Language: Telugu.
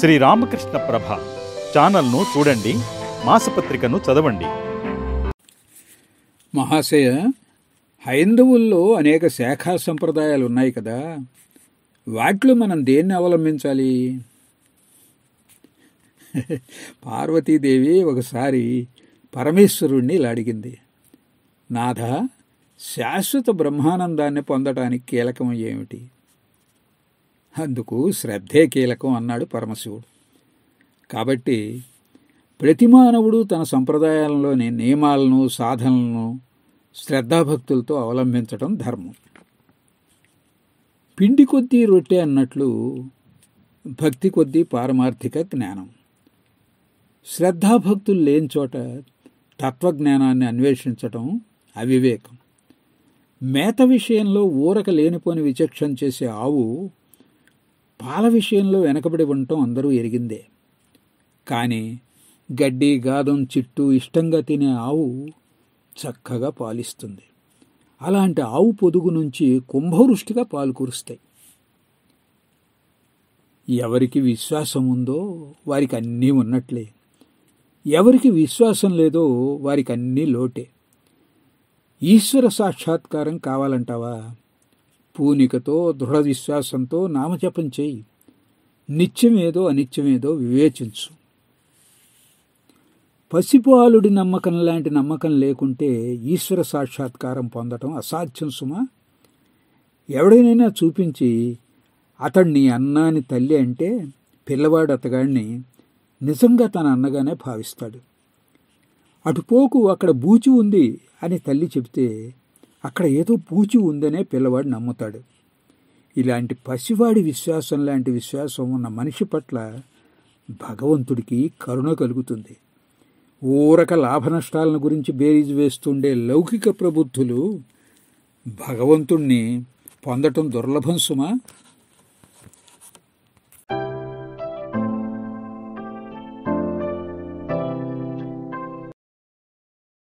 శ్రీ రామకృష్ణ ప్రభ ఛానల్ను చూడండి మాసపత్రికను చదవండి మహాశయ హైందవుల్లో అనేక శాఖా సంప్రదాయాలు ఉన్నాయి కదా వాటిలో మనం దేన్ని అవలంబించాలి పార్వతీదేవి ఒకసారి పరమేశ్వరుణ్ణి ఇలా అడిగింది నాథ శాశ్వత బ్రహ్మానందాన్ని పొందటానికి కీలకం ఏమిటి అందుకు శ్రద్ధే కీలకం అన్నాడు పరమశివుడు కాబట్టి ప్రతి మానవుడు తన సంప్రదాయాలలోని నియమాలను సాధనలను శ్రద్ధాభక్తులతో అవలంబించటం ధర్మం పిండి కొద్దీ రొట్టె అన్నట్లు భక్తి కొద్దీ పారమార్థిక జ్ఞానం శ్రద్ధాభక్తులు లేని చోట తత్వజ్ఞానాన్ని అన్వేషించటం అవివేకం మేత విషయంలో ఊరక లేనిపోని విచక్షణ చేసే ఆవు పాల విషయంలో వెనకబడి ఉండటం అందరూ ఎరిగిందే కానీ గడ్డి గాదం చిట్టు ఇష్టంగా తినే ఆవు చక్కగా పాలిస్తుంది అలాంటి ఆవు పొదుగు నుంచి కుంభవృష్టిగా పాలు కురుస్తాయి ఎవరికి విశ్వాసం ఉందో వారికి అన్నీ ఉన్నట్లే ఎవరికి విశ్వాసం లేదో వారికి అన్నీ లోటే ఈశ్వర సాక్షాత్కారం కావాలంటావా పూనికతో దృఢ విశ్వాసంతో నామజపం చేయి నిత్యమేదో అనిత్యమేదో వివేచించు పసిపాలుడి నమ్మకం లాంటి నమ్మకం లేకుంటే ఈశ్వర సాక్షాత్కారం పొందటం అసాధ్యం సుమా ఎవడైనా చూపించి అతడిని అన్నాని తల్లి అంటే పిల్లవాడు అతగాడిని నిజంగా తన అన్నగానే భావిస్తాడు అటుపోకు అక్కడ బూచి ఉంది అని తల్లి చెబితే అక్కడ ఏదో పూచి ఉందనే పిల్లవాడు నమ్ముతాడు ఇలాంటి పసివాడి విశ్వాసం లాంటి విశ్వాసం ఉన్న మనిషి పట్ల భగవంతుడికి కరుణ కలుగుతుంది ఊరక లాభ నష్టాలను గురించి బేరీజు వేస్తుండే లౌకిక ప్రబుద్ధులు భగవంతుణ్ణి పొందటం దుర్లభం సుమా